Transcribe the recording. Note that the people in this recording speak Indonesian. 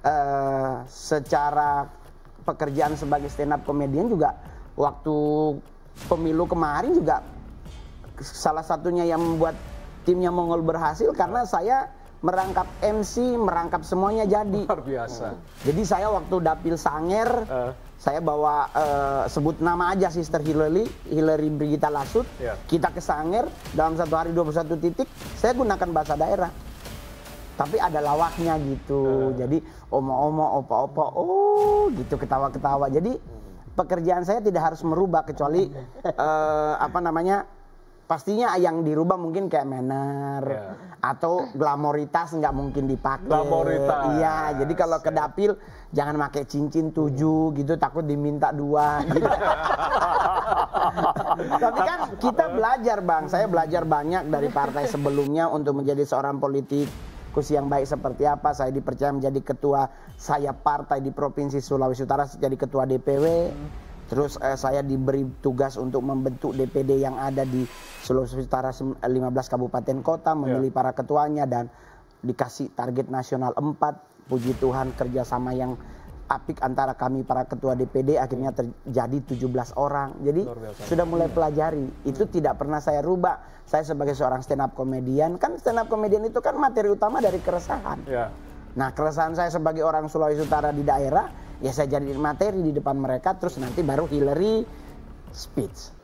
Eh, secara pekerjaan sebagai stand up komedian juga waktu pemilu kemarin juga salah satunya yang membuat timnya Mongol berhasil karena saya merangkap MC, merangkap semuanya jadi. Luar biasa. Jadi saya waktu dapil Sanger, uh. saya bawa uh, sebut nama aja Sister Hillary, Hillary Brigita Lasut. Yeah. Kita ke Sanger dalam satu hari 21 titik, saya gunakan bahasa daerah tapi ada lawaknya gitu. Uh. Jadi omo-omo, opo-opo, oh gitu ketawa-ketawa. Jadi pekerjaan saya tidak harus merubah kecuali uh, apa namanya? Pastinya yang dirubah mungkin kayak manner yeah. atau glamoritas nggak mungkin dipakai. Glamoritas. Iya, jadi kalau ke dapil jangan pakai cincin tujuh gitu takut diminta dua gitu. Tapi kan kita belajar, Bang. Saya belajar banyak dari partai sebelumnya untuk menjadi seorang politik kursi yang baik seperti apa. Saya dipercaya menjadi ketua saya partai di Provinsi Sulawesi Utara jadi ketua DPW. Terus eh, saya diberi tugas untuk membentuk DPD yang ada di Sulawesi Utara 15 eh, kabupaten kota, memilih yeah. para ketuanya dan dikasih target nasional 4. Puji Tuhan kerjasama yang apik antara kami para ketua DPD akhirnya iya. terjadi 17 orang. Jadi sudah mulai iya. pelajari. Itu hmm. tidak pernah saya rubah. Saya sebagai seorang stand up komedian, kan stand up komedian itu kan materi utama dari keresahan. Ya. Nah, keresahan saya sebagai orang Sulawesi Utara di daerah, ya saya jadi materi di depan mereka terus nanti baru Hillary speech.